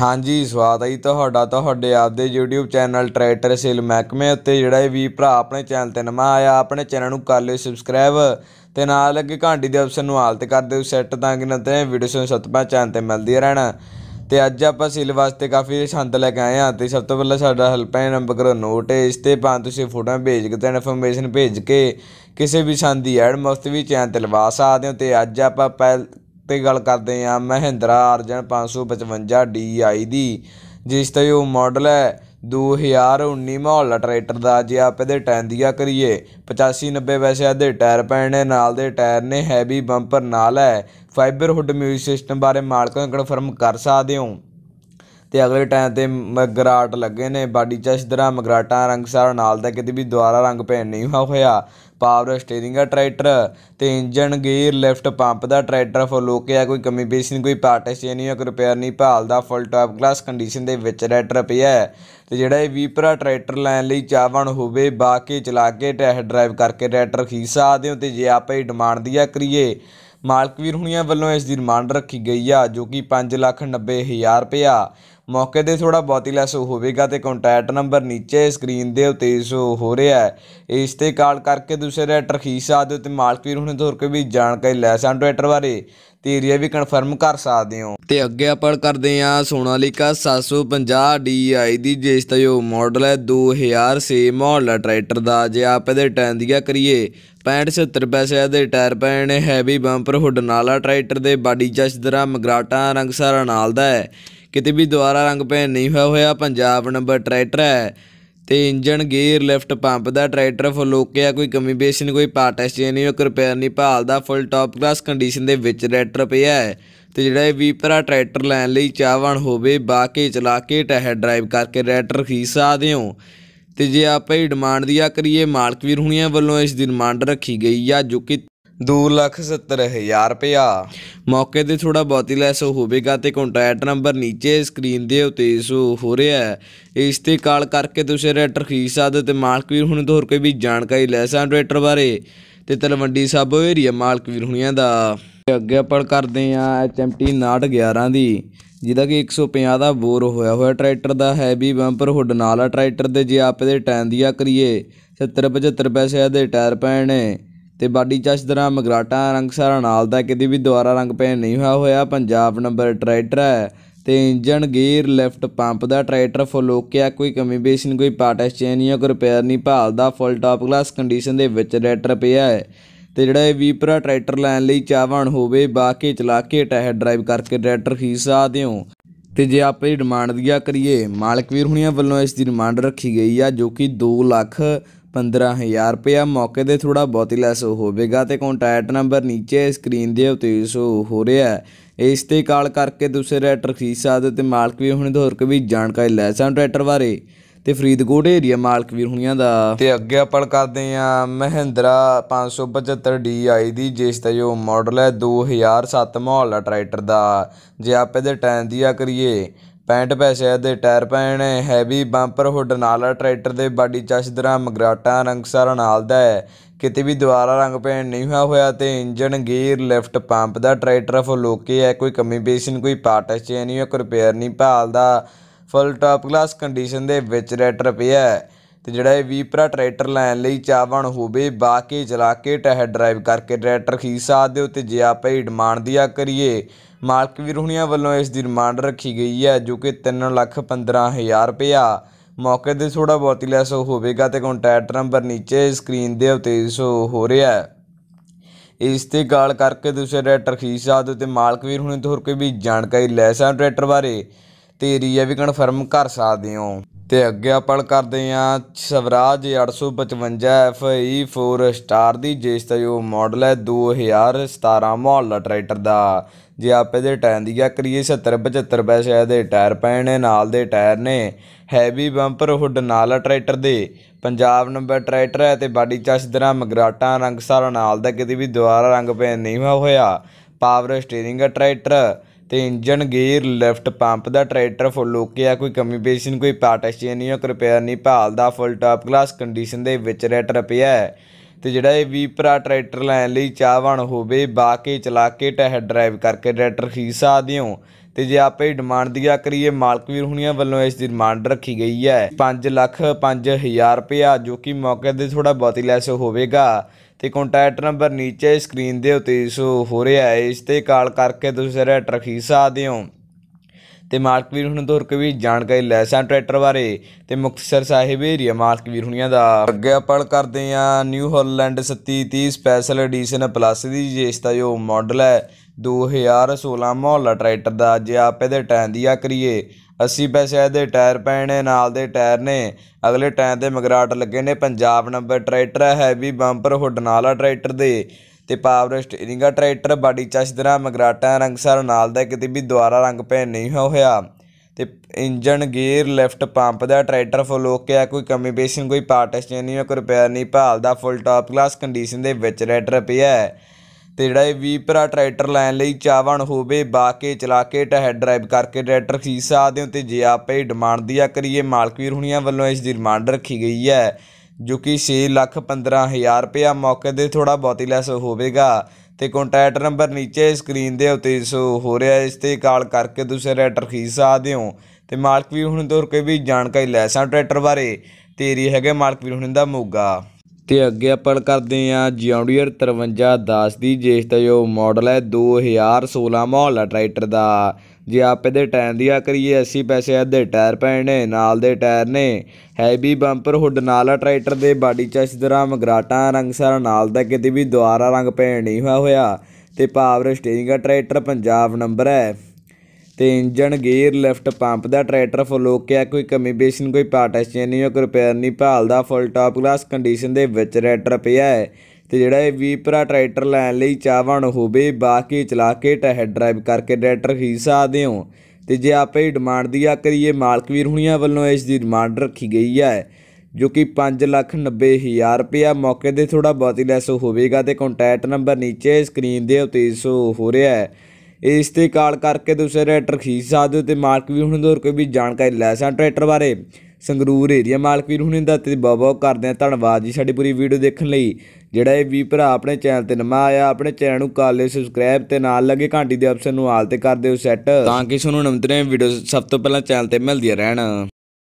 ਹਾਂਜੀ ਸਵਾਗਤ ਹੈ ਤੁਹਾਡਾ ਤੁਹਾਡੇ ਆਪਦੇ YouTube ਚੈਨਲ ਟਰੈਕਟਰ ਸੇਲ ਮਹਿਕਮੇ ਉੱਤੇ ਜਿਹੜਾ ਇਹ ਵੀ ਭਰਾ ਆਪਣੇ ਚੈਨਲ ਤੇ ਨਵਾਂ ਆਇਆ ਆਪਣੇ ਚੈਨਲ ਨੂੰ ਕਰ ਲਿਓ ਸਬਸਕ੍ਰਾਈਬ ਤੇ ਨਾਲ ਅੱਗੇ ਘੰਟੀ ਦੇ ਆਪਸ਼ਨ ਨੂੰ ਹਾਲਤ ਕਰ ਦਿਓ ਸੈੱਟ ਤਾਂ ਕਿ ਨਾ ਤੇ ਵੀਡੀਓ ਸਾਨੂੰ ਸਤਪਾ ਚੈਨਲ ਤੇ ਮਿਲਦੀ ਰਹਿਣਾ ਤੇ ਅੱਜ ਆਪਾਂ ਸੇਲ ਵਾਸਤੇ ਕਾਫੀ ਸ਼ੰਤ ਲੈ ਕੇ ਆਏ ਹਾਂ ਤੇ ਸਭ ਤੋਂ ਪਹਿਲਾਂ ਸਾਡਾ ਹੈਲਪਲਾਈਨ ਨੰਬਰ ਨੋਟ ਇਸ ਤੇ ਪਾਂ ਤੁਸੀਂ ਫੋਟੋਆਂ ਭੇਜ ਕੇ ਤੇ ਇਨਫੋਰਮੇਸ਼ਨ ਭੇਜ ਕੇ ਕਿਸੇ ਵੀ ਸੰਦ ਦੀ ਐਡ ਮੁਫਤ ਵੀ ਚੈਨਲ ਤੇ ਲਵਾ ਸਕਦੇ ਹੋ ਤੇ ਅੱਜ ਆਪਾਂ ਪਹਿਲ ਤੇ ਗੱਲ ਕਰਦੇ ਆ ਮਹਿੰਦਰਾ ਅਰਜਨ 555 DI ਦੀ ਜਿਸ ਤੇ ਉਹ ਮਾਡਲ ਹੈ 2019 ਮਾਡਲ ਟਰੈਕਟਰ ਦਾ ਜੇ ਆਪ ਇਹਦੇ ਟਾਇਰ ਦੀਆ ਕਰੀਏ 85 90 ਵੈਸੇ ਇਹਦੇ ਟਾਇਰ ਪੈਣੇ ਨਾਲ ਦੇ ਟਾਇਰ ਨੇ ਹੈਵੀ ਬੰਪਰ ਨਾਲ ਹੈ ਫਾਈਬਰ ਹੁੱਡ ਮਿਊਜ਼ਿਕ ਸਿਸਟਮ ਬਾਰੇ ਮਾਲਕ ਨੂੰ ਕਨਫਰਮ ਕਰ ਸਕਦੇ ਹੋ ਤੇ ਅਗਲੇ ਟਾਇਰ ਤੇ ਮਗਰਾਟ ਲੱਗੇ ਨੇ ਬਾਡੀ ਚਸ਼ਦਰਾ ਮਗਰਾਟਾਂ ਰੰਗ ਸਾਰ ਨਾਲ ਦਾ ਕਿਤੇ ਵੀ ਦੁਆਰਾ ਰੰਗ ਪੈਣ ਨਹੀਂ ਹੋਇਆ ਪਾਵਰ ਸਟੀering ਦਾ ਟਰੈਕਟਰ ਤੇ ਇੰਜਨ ਗੇਅਰ ਲਿਫਟ ਪੰਪ ਦਾ ਟਰੈਕਟਰ ਫਲੋਕੇ ਆ ਕੋਈ ਕਮੀ ਪੇਸ਼ ਨਹੀਂ ਕੋਈ ਪਾਰਟ ਐਕਸਚੇਂਜ ਨਹੀਂ ਕੋਈ ਰਿਪੇਅਰ ਨਹੀਂ ਭਾਲਦਾ ਫੁੱਲ ਟਾਪ ਗਲਾਸ ਕੰਡੀਸ਼ਨ ਦੇ ਵਿੱਚ ਟਰੈਕਟਰ ਪਿਆ ਹੈ ਤੇ ਜਿਹੜਾ ਇਹ ਵੀਪਰਾ ਟਰੈਕਟਰ ਲੈਣ ਲਈ ਚਾਹਵਣ ਹੋਵੇ ਬਾਕੀ ਚਲਾ ਕੇ ਟੈਸਟ ਡਰਾਈਵ ਕਰਕੇ ਟਰੈਕਟਰ ਖੀਸਾ ਆਦੇ ਹੋ ਤੇ ਜੇ ਆਪਾਂ ਇਹ ਡਿਮਾਂਡ ਦੀ ਆ ਕਰੀਏ ਮਾਲਕ ਵੀਰ ਹੁਣੀਆਂ ਵੱਲੋਂ ਇਸ ਦੀ ਡਿਮਾਂਡ ਰੱਖੀ ਗਈ ਆ ਜੋ ਕਿ 590000 ਰੁਪਿਆ ਰੁਪਇਆ ਮੌਕੇ ਤੇ ਥੋੜਾ ਬਹੁਤੀ ਲੈਸ ਹੋਵੇਗਾ ਤੇ ਕੰਟੈਕਟ ਨੰਬਰ ਨੀਚੇ ਸਕਰੀਨ ਦੇ ਉੱਤੇ ਸ਼ੋ ਹੋ ਰਿਹਾ ਹੈ ਇਸ ਤੇ ਕਾਲ ਕਰਕੇ ਦੂਸਰੇ ਰੈਟਰ ਖੀਚ ਸਕਦੇ ਹੋ ਤੇ ਮਾਲਕ ਵੀਰ ਹੁਣੇ ਤੋਂ ਕੇ ਵੀ ਜਾਣਕਾਰੀ ਲੈ ਸਕਦੇ ਟਵਿੱਟਰ ਬਾਰੇ ਤੇ ਏਰੀਆ ਵੀ ਕਨਫਰਮ ਕਰ ਸਕਦੇ ਹੋ ਤੇ ਅੱਗੇ ਆਪਾਂ ਕਰਦੇ ਆ ਸੋਨਾਲੀਕਾ 750 DI ਦੀ ਜਿਸ ਦਾ ਜੋ ਮਾਡਲ ਹੈ 2006 ਮਾਡਲ ਟਰੈਕਟਰ ਦਾ ਜੇ ਆਪ ਇਹਦੇ ਟਾਇਰ ਕਰੀਏ 6570 ਪੈਸੇ ਦੇ ਟਾਇਰ ਪੈਣ ਹੈਵੀ ਬੰਪਰ ਹੁੱਡ ਨਾਲਾ ਟਰੈਕਟਰ ਦੇ ਬਾਡੀ ਚਸ਼ਦਰਾ ਮਗਰਾਟਾ ਰੰਗ ਸਾਰਾ ਨਾਲ ਦਾ ਹੈ ਕਿਤੇ ਵੀ ਦੁਆਰਾ ਰੰਗ ਭੇਨ ਨਹੀਂ ਹੋਇਆ ਹੋਇਆ ਪੰਜਾਬ ਨੰਬਰ ਟਰੈਕਟਰ ਹੈ ਤੇ ਇੰਜਨ ਗੇਅਰ ਲਿਫਟ ਪੰਪ ਦਾ ਟਰੈਕਟਰ ਫੁੱਲ ਓਕੇ ਆ ਕੋਈ ਕਮੀ ਬੇਸ ਨਹੀਂ ਕੋਈ ਪਾਰਟ ਐਸਚੇਂਜ ਨਹੀਂ ਕੋਈ ਰਿਪੇਅਰ ਨਹੀਂ ਭਾਲ ਦਾ ਫੁੱਲ ਟਾਪ ਕਲਾਸ ਕੰਡੀਸ਼ਨ ਦੇ ਵਿੱਚ ਟਰੈਕਟਰ ਪਿਆ ਹੈ ਤੇ ਜਿਹੜਾ ਇਹ ਵੀ ਟਰੈਕਟਰ ਲੈਣ ਲਈ ਚਾਹਵਾਨ ਹੋਵੇ ਬਾਕੇ ਚਲਾ ਕੇ ਟਹਿ ਡਰਾਈਵ ਕਰਕੇ ਟਰੈਕਟਰ ਖਰੀਦ ਸਕਦੇ ਹੋ ਤੇ ਜੇ ਆਪਾਂ ਹੀ ਡਿਮਾਂਡ ਦੀਆ ਕਰੀਏ ਮਾਲਕ ਵੀਰ ਹੁਣੀਆਂ ਵੱਲੋਂ ਇਸ ਦੀ ਡਿਮਾਂਡ ਰੱਖੀ ਗਈ ਆ ਜੋ ਕਿ 2 ਲੱਖ ਰੁਪਇਆ ਮੌਕੇ ਤੇ ਥੋੜਾ ਬਹੁਤੀ ਲੈਸ ਹੋਵੇਗਾ ਤੇ ਕੰਟੈਕਟ ਨੰਬਰ ਨੀਚੇ ਸਕਰੀਨ ਦੇ ਉੱਤੇ ਸੋ ਹੋ ਰਿਹਾ ਹੈ ਇਸ ਤੇ ਕਾਲ ਕਰਕੇ ਤੁਸੀਂ ਰੈਟਰ ਖਰੀਦ ਸਕਦੇ ਤੇ ਮਾਲਕ ਵੀਰ ਹੁਣ ਹੋਰ ਕੋਈ ਵੀ ਜਾਣਕਾਰੀ ਲੈ ਸਕਦੇ ਰੈਟਰ ਬਾਰੇ ਤੇ ਤਲਵੰਡੀ ਸਬ ਏਰੀਆ ਮਾਲਕ ਵੀਰ ਹੁਣੀਆਂ ਦਾ ਅੱਗੇ ਆਪਾਂ ਕਰਦੇ ਆ ਐਚਐਮਟੀ 911 ਦੀ ਜਿਹਦਾ ਕਿ 150 ਦਾ ਬੋਰ ਹੋਇਆ ਹੋਇਆ ਟਰੈਕਟਰ ਦਾ ਹੈਵੀ ਬੰਪਰ ਹੁੱਡ ਨਾਲ ਆ ਟਰੈਕਟਰ ਦੇ ਜੇ ਆਪੇ ਦੇ ਟਾਇਰ ਦੀਆ ਕਰੀਏ 70 75 ਪੈਸੇ ਦੇ ਟਾਇਰ ਪੈਣੇ ਤੇ ਬਾਡੀ ਚਸ਼ਦਰਾ ਮਗਰਾਟਾ ਰੰਗਸਾਰਾ ਨਾਲ ਦਾ ਕਿਤੇ ਵੀ ਦੁਆਰਾ ਰੰਗ ਪੇਂਟ ਨਹੀਂ ਹੋਇਆ ਹੋਇਆ ਪੰਜਾਬ ਨੰਬਰ ਟਰੈਕਟਰ ਹੈ ਤੇ ਇੰਜਨ ਗੇਅਰ ਲਿਫਟ ਪੰਪ ਦਾ ਟਰੈਕਟਰ ਫੁੱਲ ਓਕੇ ਕੋਈ ਕਮੀ ਬੇਸ਼ਨ ਕੋਈ ਪਾਰਟ ਐਕਸਚੇਂਜ ਨਹੀਂ ਕੋ ਰਿਪੇਅਰ ਨਹੀਂ ਭਾਲਦਾ ਫੁੱਲ ਟਾਪ ਕਲਾਸ ਕੰਡੀਸ਼ਨ ਦੇ ਵਿੱਚ ਟਰੈਕਟਰ ਪਿਆ ਹੈ ਤੇ ਜਿਹੜਾ ਇਹ ਵੀਪਰਾ ਟਰੈਕਟਰ ਲੈਣ ਲਈ ਚਾਹਵਾਨ ਹੋਵੇ ਬਾਕੀ ਚਲਾ ਕੇ ਟਾਇਰ ਡਰਾਈਵ ਕਰਕੇ ਟਰੈਕਟਰ ਖੀਸ ਸਕਦੇ ਹੋ ਤੇ ਜੇ ਆਪੇ ਡਿਮਾਂਡ ਦੀਆ ਕਰੀਏ ਮਾਲਕ ਵੀਰ ਹੁਣੀਆਂ ਵੱਲੋਂ ਇਸ ਦੀ ਡਿਮਾਂਡ ਰੱਖੀ ਗਈ ਆ ਜੋ ਕਿ 2 ਲੱਖ 15000 ਰੁਪਇਆ ਮੌਕੇ ਦੇ ਥੋੜਾ ਬਹੁਤੀ ਲੈਸ ਹੋਵੇਗਾ ਤੇ ਕੰਟੈਕਟ ਨੰਬਰ ਨੀਚੇ ਸਕਰੀਨ ਦੇ ਉੱਤੇ ਸ਼ੋ ਹੋ ਰਿਹਾ ਹੈ ਇਸ ਤੇ ਕਾਲ ਕਰਕੇ ਦੂਸਰੇ ਟਰੈਕਟਰ ਖਰੀਦ ਸਕਦੇ ਤੇ ਮਾਲਕ ਵੀ ਹੁਣੇ ਹੋਰ ਕੋਈ ਜਾਣਕਾਰੀ ਲੈ ਸਕਦੇ ਟਰੈਕਟਰ ਬਾਰੇ ਤੇ ਫਰੀਦਕੋਟ ਏਰੀਆ ਮਾਲਕ ਵੀਰ ਹੁਣੀਆਂ ਦਾ ਤੇ ਅੱਗੇ ਆਪਾਂ ਕਰਦੇ ਆ ਮਹਿੰਦਰਾ 575 DI ਦੀ ਜਿਸ ਦਾ ਜੋ ਮਾਡਲ ਹੈ 2007 ਮਾਡਲ ਟਰੈਕਟਰ ਦਾ ਜੇ ਆਪੇ ਦੇ ਟਾਈਮ ਦੀਆ ਕਰੀਏ ਪੈਂਟ ਪੈਸੇ ਦੇ ਟਾਇਰ ਪੈਣ ਹੈਵੀ ਬੰਪਰ ਹੁੱਡ ਨਾਲ ਟਰੈਕਟਰ ਦੇ ਬਾਡੀ ਚਸ਼ਦਰਾ ਮਗਰਾਟਾ ਰੰਗ ਨਾਲ ਦਾ ਹੈ ਕਿਤੇ ਵੀ ਦੁਬਾਰਾ ਰੰਗ ਪੈਣ ਨਹੀਂ ਹੋਇਆ ਹੋਇਆ ਤੇ ਇੰਜਨ ਗੀਅਰ ਲਿਫਟ ਪੰਪ ਦਾ ਟਰੈਕਟਰ ਲੋਕੇ ਹੈ ਕੋਈ ਕਮੀ ਨਹੀਂ ਕੋਈ ਪਾਰਟ ਚੇਂਜ ਨਹੀਂ ਕੋਈ ਰਿਪੇਅਰ ਨਹੀਂ ਭਾਲਦਾ ਫੁੱਲ ਟਾਪ ਕਲਾਸ ਕੰਡੀਸ਼ਨ ਦੇ ਵਿੱਚ ਰੈਟਰ ਪਿਆ ਹੈ ਤੇ ਜਿਹੜਾ ਇਹ ਵੀਪਰਾ ਟਰੈਕਟਰ ਲੈਣ ਲਈ ਚਾਹਵਾਨ ਹੋਵੇ ਬਾਕੀ ਚਲਾ ਕੇ ਟਹਿ ਡਰਾਈਵ ਕਰਕੇ ਟਰੈਕਟਰ ਖੀ ਸਕਦੇ ਦੇ ਤੇ ਜੇ ਆਪਾਂ ਡਿਮਾਂਡ ਦਿਆ ਕਰੀਏ ਮਾਲਕ ਵੀਰ ਹੁਣੀਆਂ ਵੱਲੋਂ ਇਸ ਦੀ ਡਿਮਾਂਡ ਰੱਖੀ ਗਈ ਹੈ ਜੋ ਕਿ 3 ਲੱਖ 15 ਹਜ਼ਾਰ ਰੁਪਇਆ ਮੌਕੇ ਤੇ ਥੋੜਾ ਬਹੁਤ ਹੀ ਲੈਸ ਹੋਵੇਗਾ ਤੇ ਕੰਟੈਕਟ ਨੰਬਰ ਨੀਚੇ ਸਕਰੀਨ ਦੇ ਉੱਤੇ ਸੋ ਹੋ ਰਿਹਾ ਹੈ ਇਸ ਤੇ ਗਾਲ ਕਰਕੇ ਤੁਸੀਂ ਟਰੈਕਟਰ ਖਰੀਦ ਦੇ ਉਤੇ ਮਾਲਕ ਵੀਰ ਹੁਣੇ ਤੋਂ ਹੋਰ ਕੋਈ ਵੀ ਜਾਣਕਾਰੀ ਲੈ ਸਕਦੇ ਟਰੈਕਟਰ ਬਾਰੇ ਤੇਰੀ ਹੈ ਵੀ ਕਨਫਰਮ ਕਰ ਸਕਦੇ ਹੋ ਤੇ ਅੱਗੇ ਆਪਾਂ ਕਰਦੇ ਆ ਸਵਰਾਜ 855 FE4 ਸਟਾਰ ਦੀ ਜਿਸ ਦਾ ਜੋ ਮਾਡਲ ਹੈ 2017 ਮਾਡਲ ਟਰੈਕਟਰ ਦਾ ਜੇ ਆਪ ਇਹਦੇ ਟਾਇਰ ਦੀ ਗੱਲ ਕਰੀਏ 70 75 ਪੈਸੇ ਇਹਦੇ ਟਾਇਰ ਪੈਣ ਨੇ ਨਾਲ ਦੇ ਟਾਇਰ ਨੇ ਹੈਵੀ ਬੰਪਰ ਹੁੱਡ ਨਾਲ ਟਰੈਕਟਰ ਦੇ ਪੰਜਾਬ ਨੰਬਰ ਟਰੈਕਟਰ ਹੈ ਤੇ ਬਾਡੀ ਚਸ਼ਦਰਾ ਮਗਰਾਟਾ ਰੰਗ ਸਾਰਾ ਨਾਲ ਦਾ ਕਿਤੇ ਵੀ ਦੁਆਰਾ ਰੰਗ ਪੈ ਨਹੀਂ ਹੋਇਆ ਪਾਵਰ ਸਟੀering ਟਰੈਕਟਰ ਤੇ ਇੰਜਨ ਗੇਅਰ ਲਿਫਟ ਪੰਪ ਦਾ ਟਰੈਕਟਰ ਫੁੱਲ ਓਕੇ ਆ ਕੋਈ ਕਮੀ ਪੇਸ਼ੀ ਨਹੀਂ ਕੋਈ ਪਾਰਟ ਐਕਸਚੇਂਜ ਨਹੀਂ ਹੋ ਰਿਪੇਅਰ ਨਹੀਂ ਭਾਲ ਦਾ ਫੁੱਲ ਟਾਪ ਕਲਾਸ ਕੰਡੀਸ਼ਨ ਦੇ ਵਿੱਚ ਰੈਟਰ ਪਿਆ ਹੈ ਤੇ ਜਿਹੜਾ ਇਹ ਵੀ ਭਰਾ ਟਰੈਕਟਰ ਲੈਣ ਲਈ ਚਾਹਵਾਨ ਹੋਵੇ ਬਾਕੇ ਚਲਾ ਕੇ ਟਹਿ ਡਰਾਈਵ ਕਰਕੇ ਟਰੈਕਟਰ ਖੀਸਾ ਸਕਦੇ ਦਿਓ ਤੇ ਜੇ ਆਪੇ ਡਿਮਾਂਡ ਦੀਆ ਕਰੀਏ ਮਾਲਕ ਵੀਰ ਹੁਣੀਆਂ ਵੱਲੋਂ ਇਸ ਦੀ ਡਿਮਾਂਡ ਰੱਖੀ ਗਈ ਹੈ 5 ਲੱਖ 5000 ਰੁਪਇਆ ਜੋ ਕਿ ਮੌਕੇ ਦੇ ਥੋੜਾ ਬਹੁਤੀ ਲੈਸ ਹੋਵੇਗਾ ਤੇ ਕੰਟੈਕਟ ਨੰਬਰ ਨੀਚੇ ਸਕਰੀਨ ਦੇ ਉੱਤੇ ਸੋ ਹੋ ਰਿਹਾ ਹੈ ਇਸ ਤੇ ਕਾਲ ਕਰਕੇ ਤੁਸੀਂ ਸਾਰੇ ਰੈਟਰ ਖਰੀਦ ਸਕਦੇ ਹੋ ਤੇ ਮਾਲਕ ਵੀਰ ਹੁਣ ਤੋਂ ਵੀ ਜਾਣਕਾਰੀ ਲੈ ਸਾਂ ਟਰੈਕਟਰ ਬਾਰੇ ਤੇ ਮੁਕਤਸਰ ਸਾਹਿਬ ਏਰੀਆ ਮਾਲਕ ਵੀਰ ਹੁਣੀਆਂ ਦਾ ਅੱਗੇ ਆਪਾਂ ਕਰਦੇ ਆ New Holland 3730 special edition plus ਦੀ ਜਿਸ ਦਾ ਜੋ ਮਾਡਲ ਹੈ 2016 ਮੌਲਾ ਟਰੈਕਟਰ ਦਾ ਜੇ ਆਪੇ ਦੇ ਟਾਈਮ ਦੀ ਆ ਕਰੀਏ 80 ਪੈਸੇ ਦੇ ਟਾਇਰ ਪੈਣੇ ਨਾਲ ਦੇ ਟਾਇਰ ਨੇ ਅਗਲੇ ਟਾਇਰ ਦੇ ਮਗਰਾਟ ਲੱਗੇ ਨੇ Punjab number tractor heavy bumper hood ਨਾਲਾ ਟਰੈਕਟਰ ਦੇ ਤੇ ਪਾਵਰ ਸਟੀਅਰਿੰਗ ਦਾ ਟਰੈਕਟਰ ਬਾਡੀ ਚਸ਼ਦਰਾ ਮਗਰਾਟਾਂ ਰੰਗ ਸਾਰ ਨਾਲ ਦਾ ਕਿਤੇ ਵੀ ਦੁਆਰਾ ਰੰਗ ਪੈ ਨਹੀਂ ਹੋਇਆ ਤੇ ਇੰਜਨ ਗੇਅਰ ਲੈਫਟ ਪੰਪ ਦਾ ਟਰੈਕਟਰ ਫੁੱਲ ਓਕੇ ਆ ਕੋਈ ਕਮੀ ਪੇਸ਼ੀ ਕੋਈ ਪਾਰਟ ਐਕਸਚੇਂਜ ਨਹੀਂ ਕੋਈ ਰਿਪੇਅਰ ਨਹੀਂ ਭਾਲ ਦਾ ਫੁੱਲ ਟਾਪ ਕਲਾਸ ਕੰਡੀਸ਼ਨ ਦੇ ਵਿੱਚ ਰੈਟਰ ਪਿਆ ਹੈ ਤੇ ਜਿਹੜਾ ਇਹ ਵੀ ਭਰਾ ਟਰੈਕਟਰ ਲੈਣ ਲਈ ਚਾਹਵਣ ਹੋਵੇ ਬਾਕੇ ਚਲਾ ਕੇ ਟਹਿ ਡਰਾਈਵ ਕਰਕੇ ਟਰੈਕਟਰ ਖੀ ਸਕਦੇ ਹੋ ਤੇ ਜੇ ਆਪੇ ਡਿਮਾਂਡ ਦੀ ਆ ਕਰੀਏ ਮਾਲਕਵੀਰ ਹੁਣੀਆਂ ਵੱਲੋਂ ਇਸ ਦੀ ਡਿਮਾਂਡ ਰੱਖੀ ਗਈ ਹੈ ਜੋ ਕਿ 6 ਲੱਖ ਹਜ਼ਾਰ ਰੁਪਇਆ ਮੌਕੇ ਦੇ ਥੋੜਾ ਬਹੁਤੀ ਲੈਸ ਹੋਵੇਗਾ ਤੇ ਕੰਟੈਕਟ ਨੰਬਰ ਨੀਚੇ ਸਕਰੀਨ ਦੇ ਉੱਤੇ ਸੋ ਹੋ ਰਿਹਾ ਇਸ ਤੇ ਕਾਲ ਕਰਕੇ ਤੁਸੀਂ ਟਰੈਕਟਰ ਖੀ ਸਕਦੇ ਹੋ ਤੇ ਮਾਲਕ ਹੁਣ ਤੋਂ ਕੋਈ ਵੀ ਜਾਣਕਾਰੀ ਲੈ ਸਾਂ ਟਰੈਕਟਰ ਬਾਰੇ ਤੇਰੀ ਹੈਗੇ ਮਾਲਕ ਹੁਣ ਦਾ ਮੋਗਾ ਤੇ ਅੱਗੇ ਆਪਾਂ ਕਰਦੇ ਆ ਜਿਉਂਡੀਅਰ 5310 ਦੀ ਜੇਸ ਦਾ ਜੋ ਮਾਡਲ ਹੈ 2016 ਮਾਹੌਲਾ ਟਰੈਕਟਰ ਦਾ ਜੇ ਆਪ ਇਹਦੇ ਟਾਇਰ ਦੀ ਆ ਕਰੀਏ 80 ਪੈਸੇ ਅੱਧੇ ਟਾਇਰ ਪੈਣੇ ਨਾਲ ਦੇ ਟਾਇਰ ਨੇ ਹੈਵੀ ਬੰਪਰ ਹੁੱਡ ਨਾਲ ਟਰੈਕਟਰ ਦੇ ਬਾਡੀ ਚਾਸ ਦਰਾ ਮਗਰਾਟਾ ਰੰਗ ਸਾਰਾ ਨਾਲ ਦਾ ਕਿਤੇ ਵੀ ਦੁਆਰਾ ਰੰਗ ਪੈਣ ਨਹੀਂ ਹੋਇਆ ਹੋਇਆ ਤੇ ਪਾਵਰ ਸਟੀਅਰਿੰਗ ਦਾ ਟਰੈਕਟਰ ਪੰਜਾਬ ਨੰਬਰ ਹੈ ਤੇ ਇੰਜਨ ਗੇਅਰ ਲਿਫਟ ਪੰਪ ਦਾ ਟਰੈਕਟਰ ਫੁੱਲ ਓਕੇ ਕੋਈ ਕਮੀ ਬੇਸ਼ਨ ਕੋਈ ਪਾਰਟ ਐਕਸਚੇਂਜ ਨਹੀਂ ਕੋਈ ਰਿਪੇਅਰ ਨਹੀਂ ਭਾਲਦਾ ਫੁੱਲ ਟਾਪ ਕਲਾਸ ਕੰਡੀਸ਼ਨ ਦੇ ਵਿੱਚ ਟਰੈਕਟਰ ਪਿਆ ਹੈ ਤੇ ਜਿਹੜਾ ਇਹ ਵੀ ਭਰਾ ਟਰੈਕਟਰ ਲੈਣ ਲਈ ਚਾਹਵਾਨ ਹੋਵੇ ਬਾਕੀ ਚਲਾ ਕੇ ਟਹਿ ਡਰਾਈਵ ਕਰਕੇ ਟਰੈਕਟਰ ਖਰੀਦ ਸਕਦੇ ਹੋ ਤੇ ਜੇ ਆਪੇ ਹੀ ਡਿਮਾਂਡ ਦੀ ਆ ਕਰੀਏ ਮਾਲਕ ਵੀਰ ਹੁਣੀਆਂ ਵੱਲੋਂ ਇਸ ਦੀ ਡਿਮਾਂਡ ਰੱਖੀ ਗਈ ਹੈ ਜੋ ਕਿ 590000 ਰੁਪਇਆ ਮੌਕੇ ਦੇ ਥੋੜਾ ਬਹੁਤੀ ਲੈਸ ਹੋਵੇਗਾ ਤੇ ਕੰਟੈਕਟ ਨੰਬਰ ਨੀਚੇ ਸਕਰੀਨ ਦੇ ਉੱਤੇ ਸੋ ਹੋ ਰਿਹਾ ਹੈ ਇਸ ਤੇ ਕਾਲ ਕਰਕੇ ਦੂਸਰੇ ਟਰੈਕਟਰ ਖੀਸ ਸਕਦੇ ਤੇ ਮਾਲਕ ਵੀ ਹੁਣ ਤੋਂ ਕੋਈ ਵੀ ਜਾਣਕਾਰੀ ਲੈ ਸਕਦੇ ਟਰੈਕਟਰ ਬਾਰੇ ਸੰਗਰੂਰ ਏਰੀਆ ਮਾਲਕ ਵੀਰ ਹੁਣ ਦਾ ਤੇ ਬਹੁਤ ਬਹੁਤ ਕਰਦੇ ਆ ਧੰਨਵਾਦ ਜੀ ਸਾਡੀ ਪੂਰੀ ਵੀਡੀਓ ਦੇਖਣ ਲਈ ਜਿਹੜਾ ਇਹ ਵੀ ਭਰਾ ਆਪਣੇ ਚੈਨਲ ਤੇ ਨਵਾਂ ਆਇਆ ਆਪਣੇ ਚੈਨਲ ਨੂੰ ਕਰ ਲਿਓ ਸਬਸਕ੍ਰਾਈਬ ਤੇ ਨਾਲ ਲੱਗੇ ਘੰਟੀ ਦੇ ਆਪਸ਼ਨ ਨੂੰ ਆਲ ਤੇ ਕਰ ਦਿਓ ਸੈੱਟ ਤਾਂ ਕਿ ਤੁਹਾਨੂੰ ਨਵੀਂ ਵੀਡੀਓ ਸਭ ਤੋਂ ਪਹਿਲਾਂ ਚੈਨਲ ਤੇ ਮਿਲਦੀ ਰਹਿਣ